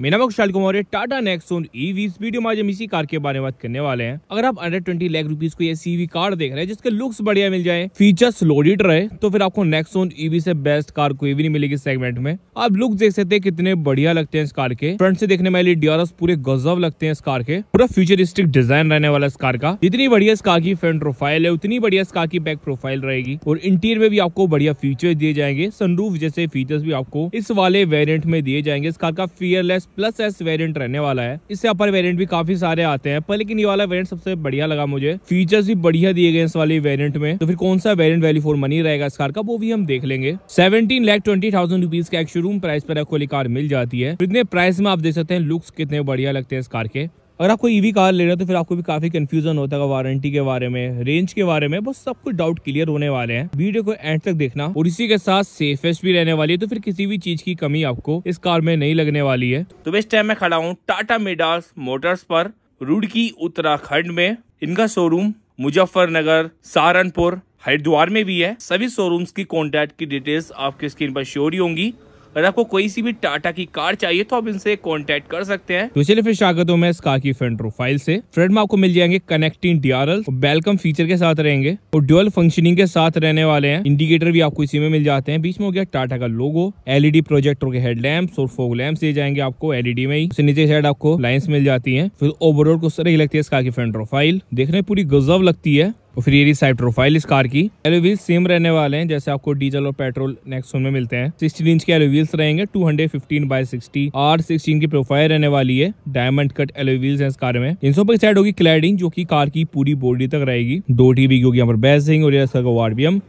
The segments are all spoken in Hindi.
मेरा शाल कुमार है टाटा नेक्सोन ईवी e इस वीडियो में आज हम इसी कार के बारे में बात करने वाले हैं अगर आप अंडर ट्वेंटी लाख रुपीस को ये सीवी कार देख रहे हैं जिसके लुक्स बढ़िया मिल जाए फीचर्स लोडेड रहे तो फिर आपको नेक्सोन ईवी e से बेस्ट कार कोई भी नहीं मिलेगी सेगमेंट में आप लुक देख सकते हैं कितने बढ़िया लगते हैं इस कार के फ्रंट से देखने में डीआरएस पूरे गजब लगते हैं इस कार के पूरा फ्यूचरिस्टिक डिजाइन रहने वाला इस कार का जितनी बढ़िया इस कार की फ्रंट प्रोफाइल है उतनी बढ़िया इस कार की बैक प्रोफाइल रहेगी और इंटीरियर में भी आपको बढ़िया फीचर दिए जाएंगे सनरूफ जैसे फीचर्स भी आपको इस वाले वेरियंट में दिए जाएंगे इस कार का फियरलेस प्लस एस वेरियंट रहने वाला है इससे अपर वेरियंट भी काफी सारे आते हैं पर लेकिन ये वाला वेरियंट सबसे बढ़िया लगा मुझे फीचर्स भी बढ़िया दिए गए इस वाले वेरियंट में तो फिर कौन सा वेरियंट वैल्यू फॉर मनी रहेगा इस कार का वो भी हम देख लेंगे seventeen lakh twenty thousand rupees का एक शोरूम प्राइस पर आपको कार मिल जाती है तो इतने प्राइस में आप देख सकते हैं लुक्स कितने बढ़िया लगते हैं इस कार के अगर आपको ईवी e कार ले रहे हो तो फिर आपको भी काफी कंफ्यूजन होता है वारंटी के बारे में रेंज के बारे में बस सब कुछ डाउट क्लियर होने वाले हैं वीडियो को एंड तक देखना और इसी के साथ सेफेस्ट भी रहने वाली है तो फिर किसी भी चीज की कमी आपको इस कार में नहीं लगने वाली है तो इस टाइम मैं खड़ा हूँ टाटा मेडास मोटर्स पर रुड़की उत्तराखंड में इनका शोरूम मुजफ्फरनगर सहारनपुर हरिद्वार में भी है सभी शोरूम्स की कॉन्टेक्ट की डिटेल्स आपके स्क्रीन पर शोरी होंगी अगर आपको कोई सी भी टाटा की कार चाहिए तो आप इनसे कॉन्टेक्ट कर सकते हैं तो चलिए फिर स्वागत हो मैं इस कार की फ्रंट प्रोफाइल से फ्रंट में आपको मिल जाएंगे कनेक्टिंग डीआरएल वेलकम फीचर के साथ रहेंगे और ड्यूअल फंक्शनिंग के साथ रहने वाले हैं इंडिकेटर भी आपको इसी में मिल जाते हैं बीच में हो गया टाटा का लोगो एलईडी प्रोजेक्टर के हेडलैम्प और फोग लैम्प दिए जाएंगे आपको एलईडी e में ही नीचे साइड आपको लाइन्स मिल जाती है फिर ओवरऑल को सर लगती है इस कार की फ्रंट प्रोफाइल देखने पूरी गजब लगती है और तो फिर ये रही साइड प्रोफाइल इस कार की एलोवील्स सेम रहने वाले हैं जैसे आपको डीजल और पेट्रोल नेक्सोन में मिलते हैं सिक्सटीन इंच के एलोवील्स रहेंगे two hundred fifteen by sixty R sixteen की प्रोफाइल रहने वाली है डायमंड कट एलोवील्स है इस कार में इन सौ पर साइड होगी क्लैडिंग जो की कार की पूरी बॉडी तक रहेगी दो टीबी की यहाँ पर बैसिंग और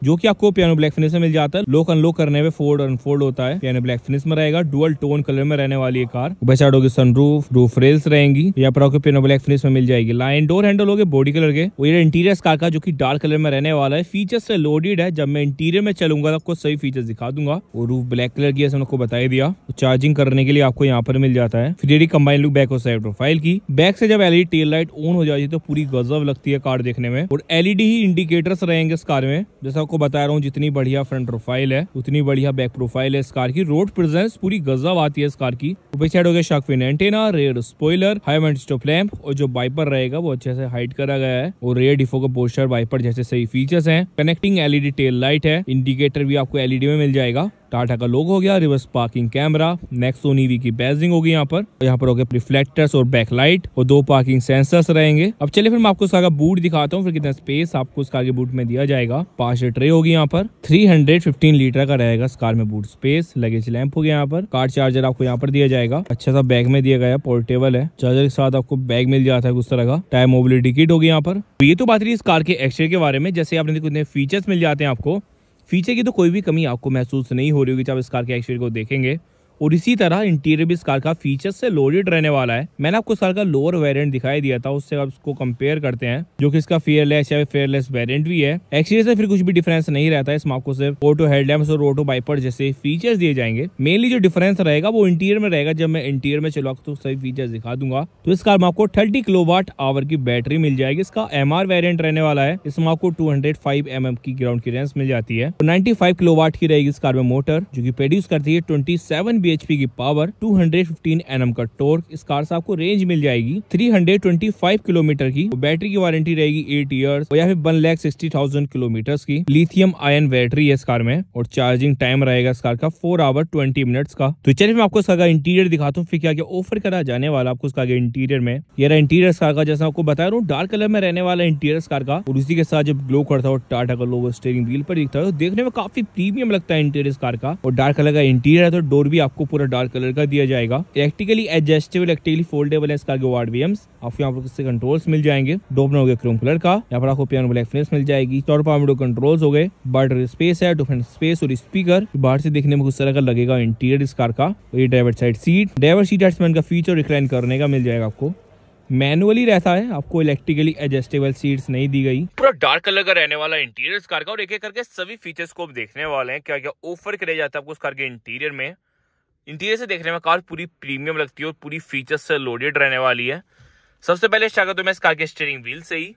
जो की आपको पियानो ब्लैक फिनिश में मिल जाता है लोक अनलोक करने में फोर्ड और अनफोल्ड होता है पियानो ब्लैक फिनिश में रहेगा डुअल टोन कलर में रहने वाली है कार बाई साइड होगी सनरूफ रूफ रेल्स रहेंगी यहाँ पर आपको पियानो ब्लैक फिनिश में मिल जाएगी लाइन डोर हैंडल हो गए बॉडी कलर के और इंटीरियर कार का जो जो कि डार्क कलर में रहने वाला है फीचर्स से लोडेड है जब मैं इंटीरियर में चलूंगा आपको सही फीचर्स दिखा दूंगा और रूफ ब्लैक कलर की बता ही दिया तो चार्जिंग करने के लिए आपको यहाँ पर मिल जाता है फिर कंबाइन लुक बैक और साइड प्रोफाइल की बैक से जब एलईडी टेल लाइट ऑन हो जाती है तो पूरी गजब लगती है कार देखने में और एलईडी ही इंडिकेटर्स रहेंगे इस कार में जैसा आपको बता रहा हूँ जितनी बढ़िया फ्रंट प्रोफाइल है उतनी बढ़िया बैक प्रोफाइल है इस कार की रोड प्रेजेंस पूरी गजब आती है इस कार की बैक साइड हो गया shark fin antenna rear spoiler high stop lamp और जो बाइपर रहेगा वो अच्छे से हाइट करा गया है और रेयर डिफो का पोर्शन वाइपर जैसे सही फीचर्स हैं कनेक्टिंग एलईडी टेल लाइट है इंडिकेटर भी आपको एलईडी में मिल जाएगा टाटा का लोग हो गया reverse parking camera Nexon EV की बैजिंग होगी यहाँ पर यहाँ पर हो गया रिफ्लेक्टर्स और बैकलाइट और दो पार्किंग सेंसर्स रहेंगे अब चलिए फिर मैं आपको उसका बूट दिखाता हूँ फिर कितना स्पेस आपको उसका आगे बूट में दिया जाएगा पांच ट्रे होगी यहाँ पर 315 लीटर का रहेगा इस कार में बूट स्पेस लगेज लैंप हो गया यहाँ पर कार चार्जर आपको यहाँ पर दिया जाएगा अच्छा सा बैग में दिया गया पोर्टेबल है चार्जर के साथ आपको बैग मिल जाता है उस तरह का टायर मोबिलिटी किट होगी यहाँ पर तो ये तो बात रही इस कार के एक्सरे के बारे में जैसे आपने कितने फीचर्स मिल जाते हैं आपको फीचर की तो कोई भी कमी आपको महसूस नहीं हो रही होगी जब इस कार के एक्सपीरियर को देखेंगे और इसी तरह इंटीरियर भी इस कार का फीचर से लोडेड रहने वाला है मैंने आपको इस कार का लोअर वेरिएंट दिखाई दिया था उससे आप इसको कंपेयर करते हैं जो कि इसका फेयरलेस या फेयरलेस वेरिएंट भी है एक्सटीरियर से फिर कुछ भी डिफरेंस नहीं रहता है इसमें आपको सिर्फ ऑटो हेडलैम्प और ऑटो बाइपर जैसे फीचर्स दिए जाएंगे मेनली जो डिफरेंस रहेगा वो इंटीरियर में रहेगा जब मैं इंटीरियर में चलाऊंगा तो सभी फीचर्स दिखा दूंगा तो इस कार में आपको थर्टी किलो वाट आवर की बैटरी मिल जाएगी इसका एम आर वेरियंट रहने वाला है इसमें आपको two hundred five M M की ग्राउंड की रेंज मिल जाती है नाइन्टी फाइव किलो वाट की रहेगी इस कार में मोटर जो की प्रोड्यूस करती है ट्वेंटी सेवन बीएचपी की पावर 215 हंड्रेड का टोर्क इस कार से आपको रेंज मिल जाएगी 325 किलोमीटर की बैटरी की वारंटी रहेगी एट ईयर और या फिर one lakh sixty thousand kilometre की लिथियम आयन बैटरी है इस कार में और चार्जिंग टाइम रहेगा इस कार का फोर आवर ट्वेंटी मिनट्स का तो चलिए मैं आपको इसका इंटीरियर दिखाता हूँ फिर क्या क्या ऑफर करा जाने वाला आपको इसका इंटीरियर में ये रहा इंटीरियर कार का जैसा आपको बता रहा हूँ डार्क कलर में रहने वाला इंटीरियर कार का और उसी के साथ जब ग्लो करता है टाटा का लोग स्टेयरिंग व्हील पर दिखता है तो देखने में काफी प्रीमियम लगता है इंटीरियर कार का और डार्क कलर का इंटीरियर है तो डोर भी आपको आपको पूरा डार्क कलर का दिया जाएगा इलेक्ट्रिकली एडजस्टेबल इलेक्ट्रिकली फोल्डेबल है आपको यहाँ पर इससे कंट्रोल्स मिल जाएंगे डोपनो हो क्रोम कलर का यहाँ पर आपको पियन ब्लैक फिनिश मिल जाएगी चार पॉमेडो विंडो कंट्रोल्स हो गए बार्डर स्पेस है डिफरेंट स्पेस और स्पीकर बाहर से देखने में कुछ तरह का लगेगा इंटीरियर इस कार का ये driver side seat driver seat एट्समैन का फीचर रिक्लाइन करने का मिल जाएगा आपको मैनुअली रहता है आपको इलेक्ट्रिकली एडजस्टेबल सीट्स नहीं दी गई पूरा डार्क कलर का रहने वाला इंटीरियर इस कार का और एक एक करके सभी फीचर्स को देखने वाले हैं क्या क्या ऑफर किया जाता है आपको उस कार के इंटीरियर में इंटीरियर से देखने में कार पूरी प्रीमियम लगती है और पूरी फीचर्स से लोडेड रहने वाली है सबसे पहले स्टार्ट करता मैं इस कार के स्टेयरिंग व्हील से ही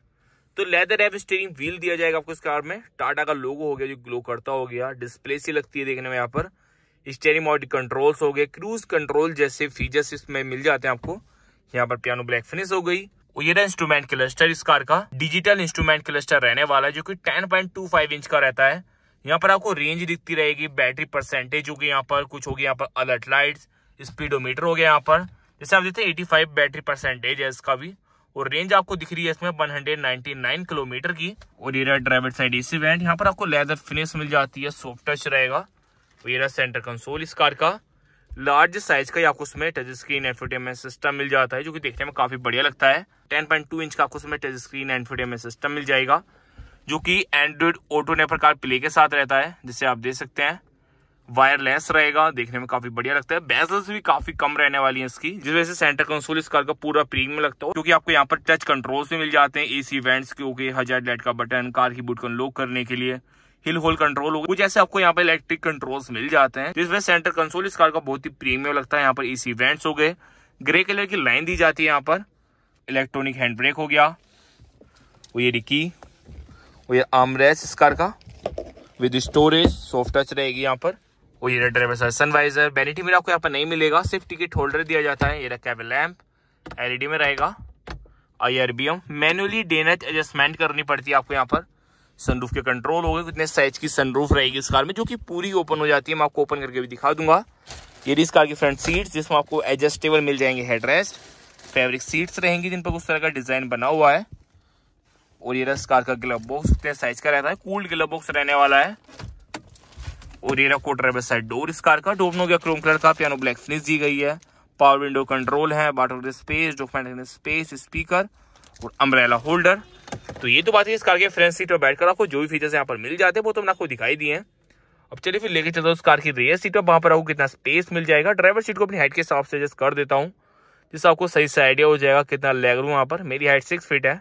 तो लेदर एप स्टेयरिंग व्हील दिया जाएगा आपको इस कार में टाटा का लोगो हो गया जो ग्लो करता हो गया डिस्प्ले सी लगती है देखने में यहाँ पर स्टेयरिंग मॉडल कंट्रोल्स हो गए क्रूज कंट्रोल जैसे फीचर्स इसमें मिल जाते हैं आपको यहाँ पर पियानो ब्लैक फिनिश हो गई और ये रहा इंस्ट्रूमेंट क्लस्टर इस कार का डिजिटल इंस्ट्रूमेंट क्लस्टर रहने वाला है जो कि 10.25 इंच का रहता है यहाँ पर आपको रेंज दिखती रहेगी बैटरी परसेंटेज होगी यहाँ पर कुछ होगी यहाँ पर अलर्ट लाइट्स स्पीडोमीटर हो गया यहाँ पर जैसे आप देखते हैं 85 बैटरी परसेंटेज है इसका भी और रेंज आपको दिख रही है इसमें 199 किलोमीटर की और ये ड्राइवर साइड एसी वेंट यहाँ पर आपको लेदर फिनिश मिल जाती है सॉफ्ट टच रहेगा और ये रहा सेंटर कंसोल इस कार का लार्ज साइज का आपको उसमें टच स्क्रीन एनफोटेमेंट सिस्टम मिल जाता है जो कि देखने में काफी बढ़िया लगता है 10.2 इंच का आपको उसमें टच स्क्रीन एनफोटेमेंट सिस्टम मिल जाएगा जो कि एंड्रॉइड ऑटो नेपर कार प्ले के साथ रहता है जिसे आप देख सकते हैं वायरलेस रहेगा देखने में काफी बढ़िया लगता है बेजल्स भी काफी कम रहने वाली है इसकी जिस वजह से सेंटर कंसोल इस कार का पूरा प्रीमियम लगता है क्योंकि आपको यहाँ पर टच कंट्रोल्स भी मिल जाते हैं एसी वेंट्स के ओके हजार लाइट का बटन कार की बुटकन को लॉक करने के लिए हिल होल कंट्रोल होगा जैसे आपको यहाँ पर इलेक्ट्रिक कंट्रोल्स मिल जाते हैं से सेंटर कंसोल इस कार का बहुत ही प्रीमियम लगता है यहाँ पर एसी वेंट्स हो गए ग्रे कलर की लाइन दी जाती है यहाँ पर इलेक्ट्रॉनिक हैंड ब्रेक हो गया और ये रिकी और ये आमरेस इस कार का विद स्टोरेज सॉफ्ट टच रहेगी यहाँ पर और ये ड्राइवर सर सनवाइजर बेनिटी मेरा आपको यहाँ पर नहीं मिलेगा सिर्फ टिकट होल्डर दिया जाता है ये रखा है लैम्प एलईडी में रहेगा I R B M manually डेनेज एडजस्टमेंट करनी पड़ती है आपको यहाँ पर सनरूफ के कंट्रोल हो गए कितने साइज की सनरूफ रहेगी इस कार में जो कि पूरी ओपन हो जाती है मैं आपको ओपन करके भी दिखा दूंगा ये इस कार की फ्रंट सीट्स जिसमें आपको एडजस्टेबल मिल जाएंगे हेडरेस्ट फैब्रिक सीट्स रहेंगी जिन पर उस तरह का डिज़ाइन बना हुआ है और ये रस कार का ग्लव बॉक्स तेरह साइज का रहता है कूल्ड ग्लव बॉक्स रहने वाला है और ये रहा कोटर साइड डोर इस कार का डोमनो गया क्रोम कलर का पियानो ब्लैक फिनिश दी गई है पावर विंडो कंट्रोल है water space document space speaker और अम्ब्रेला होल्डर तो ये तो बात है इस कार के फ्रंट सीट पर बैठकर आपको जो भी फीचर्स यहाँ पर मिल जाते हैं वो तो हमने आपको दिखाई दिए हैं अब चलिए फिर लेके चलता हूँ उस कार की रेयर सीट पर वहाँ पर आपको कितना स्पेस मिल जाएगा ड्राइवर सीट को अपनी हाइट के हिसाब से एडजस्ट कर देता हूँ जिससे आपको सही से आइडिया हो जाएगा कितना लेग रूम वहाँ पर मेरी हाइट सिक्स फीट है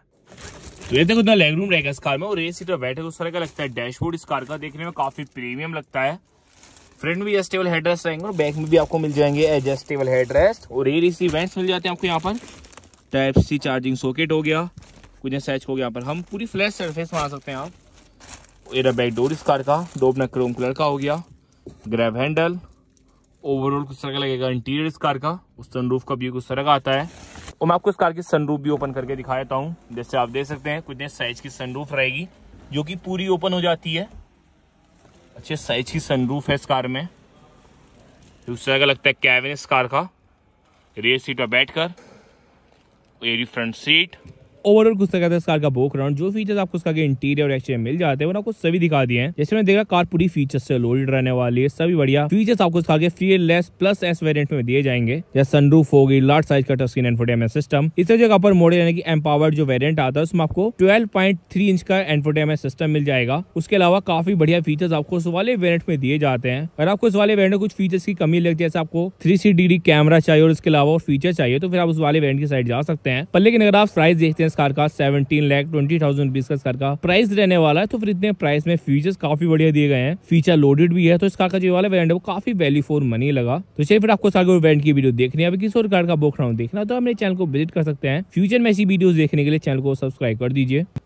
तो ये देखो इतना लेग रूम रहेगा इस कार में और ए सीटर बैठे उस तरह का लगता है डैशबोर्ड इस कार का देखने में काफी प्रीमियम लगता है फ्रंट में भी एडजस्टेबल हेड रेस्ट रहेंगे और बैक में भी आपको मिल जाएंगे एडजस्टेबल हेड रेस्ट और एयर सी वेंट्स मिल जाते हैं आपको यहाँ पर टाइप सी चार्जिंग सॉकेट हो गया कुछ सैच हो गया यहाँ पर हम पूरी फ्लैश सरफेस मार सकते हैं आप एयर बैक डोर इस कार का दो अपना क्रोम कलर का हो गया ग्रैब हैंडल ओवरऑल कुछ तरह का लगेगा इंटीरियर इस कार का उस रूफ का व्यू कुछ तरह का आता है और मैं आपको इस कार की सनरूफ भी ओपन करके दिखा देता हूँ जैसे आप देख सकते हैं कुछ साइज की सनरूफ रहेगी जो कि पूरी ओपन हो जाती है अच्छे साइज की सनरूफ है इस कार में दूसरा का लगता है कैबिन इस कार का रेयर सीट पर बैठ कर एरी फ्रंट सीट ओवरऑल कुछ कहते हैं कार का बोक राउंड जो फीचर्स आपको इसका इंटीरियर और एक्सटीरियर मिल जाते हैं आपको सभी दिखा दिए हैं जैसे मैंने देखा कार पूरी फीचर्स से लोडेड रहने वाली है सभी बढ़िया फीचर्स आपको fearless plus S variant में दिए जाएंगे जैसे सनरूफ होगी लार्ज साइज का टस्किन एनफोटेनमेंट सिस्टम इस जगह पर मोडे यानी कि एम्पावर्ड जो वेरियंट आता है उसमें आपको ट्वेल्व इंच का एनफोटेनमेंट सिस्टम मिल जाएगा उसके अलावा काफी बढ़िया फीचर्स आपको उस वाले वेरियंट में दिए जाते हैं अगर आपको उस वाले वेरियंट में कुछ फीचर्स की कमी लगती है जैसे आपको थ्री डिग्री कैमरा चाहिए और इसके अलावा और फीचर चाहिए तो फिर आप उस वाले वेरियंट की साइड जा सकते हैं पर लेकिन अगर आप प्राइस देखते हैं इस कार का seventeen lakh twenty thousand rupees का इस कार का प्राइस रहने वाला है तो फिर इतने प्राइस में फीचर्स काफी बढ़िया दिए गए हैं फीचर लोडेड भी है तो इस कार का जो वाला वेरियंट है वो काफी वैल्यू फॉर मनी लगा तो चलिए फिर आपको इस कार वेरियंट की वीडियो देखनी है किसी और कार का बोख रहा हूँ देखना तो अपने चैनल को विजिट कर सकते हैं फ्यूचर में ऐसी वीडियो देखने के लिए चैनल को सब्सक्राइब कर दीजिए